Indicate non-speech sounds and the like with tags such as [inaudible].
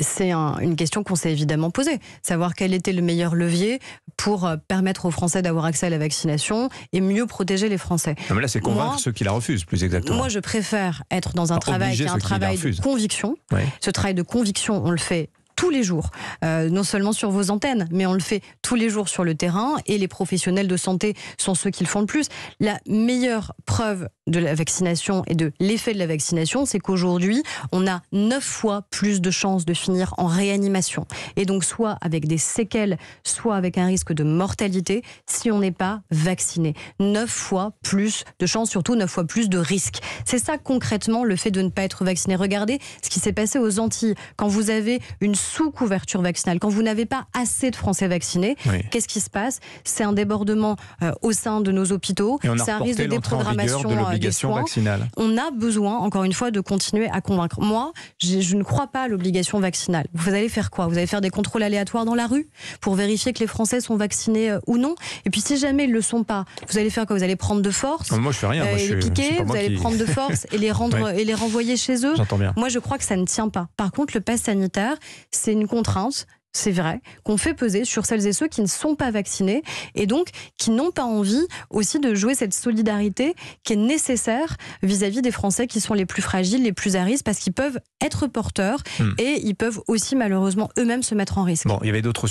c'est une question qu'on s'est évidemment posée, savoir quel était le meilleur levier pour euh, permettre aux Français d'avoir accès à la vaccination et mieux protéger les Français. mais là, c'est convaincre ceux qui la refusent, plus exactement. Moi, je préfère être dans un travail qui est un travail de conviction. Ce travail de conviction, on le fait tous les jours, euh, non seulement sur vos antennes, mais on le fait tous les jours sur le terrain et les professionnels de santé sont ceux qui le font le plus. La meilleure preuve de la vaccination et de l'effet de la vaccination, c'est qu'aujourd'hui, on a neuf fois plus de chances de finir en réanimation. Et donc, soit avec des séquelles, soit avec un risque de mortalité, si on n'est pas vacciné. Neuf fois plus de chances, surtout neuf fois plus de risques. C'est ça concrètement le fait de ne pas être vacciné. Regardez ce qui s'est passé aux Antilles. Quand vous avez une sous couverture vaccinale, quand vous n'avez pas assez de Français vaccinés, qu'est-ce qui se passe C'est un débordement euh, au sein de nos hôpitaux, c'est un risque de déprogrammation euh, des Vaccinale. On a besoin, encore une fois, de continuer à convaincre. Moi, je ne crois pas à l'obligation vaccinale. Vous allez faire quoi Vous allez faire des contrôles aléatoires dans la rue pour vérifier que les Français sont vaccinés euh, ou non Et puis, si jamais ils ne le sont pas, vous allez faire quoi Vous allez prendre de force Moi, je fais rien. moi, les piquer, vous allez prendre de force et les, [laughs] rendre, et les renvoyer chez eux. Moi, je crois que ça ne tient pas. Par contre, le pass sanitaire, c'est une contrainte c'est vrai, qu'on fait peser sur celles et ceux qui ne sont pas vaccinés et donc qui n'ont pas envie aussi de jouer cette solidarité qui est nécessaire vis-à-vis des Français qui sont les plus fragiles, les plus à risque, parce qu'ils peuvent être porteurs hmm. et ils peuvent aussi malheureusement eux-mêmes se mettre en risque. Bon, il y avait d'autres